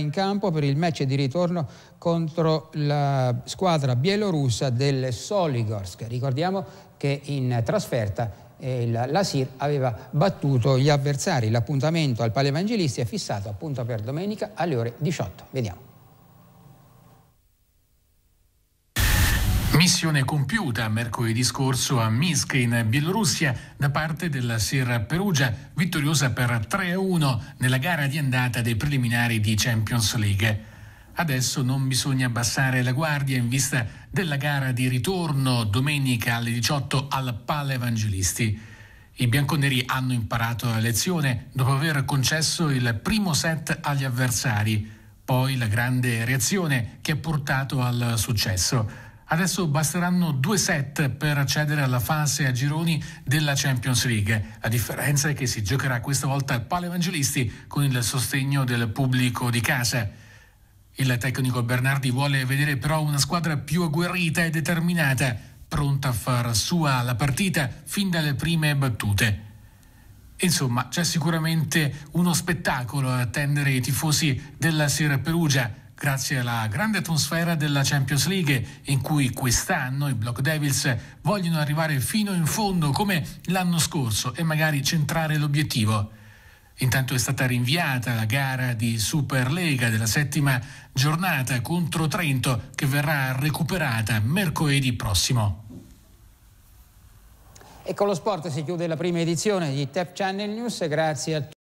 in campo per il match di ritorno contro la squadra bielorussa del Soligorsk. Ricordiamo che in trasferta eh, la SIR aveva battuto gli avversari. L'appuntamento al Palevangelisti è fissato appunto per domenica alle ore 18. Vediamo. Missione compiuta mercoledì scorso a Minsk in Bielorussia da parte della Sierra Perugia, vittoriosa per 3-1 nella gara di andata dei preliminari di Champions League. Adesso non bisogna abbassare la guardia in vista della gara di ritorno domenica alle 18 al Pala Evangelisti. I bianconeri hanno imparato la lezione dopo aver concesso il primo set agli avversari, poi la grande reazione che ha portato al successo. Adesso basteranno due set per accedere alla fase a gironi della Champions League. La differenza è che si giocherà questa volta al Palo Evangelisti con il sostegno del pubblico di casa. Il tecnico Bernardi vuole vedere però una squadra più agguerrita e determinata, pronta a far sua la partita fin dalle prime battute. Insomma, c'è sicuramente uno spettacolo a attendere i tifosi della Sierra Perugia grazie alla grande atmosfera della Champions League in cui quest'anno i Block Devils vogliono arrivare fino in fondo come l'anno scorso e magari centrare l'obiettivo. Intanto è stata rinviata la gara di Superlega della settima giornata contro Trento che verrà recuperata mercoledì prossimo. E con lo sport si chiude la prima edizione di Tap Channel News. Grazie a tutti.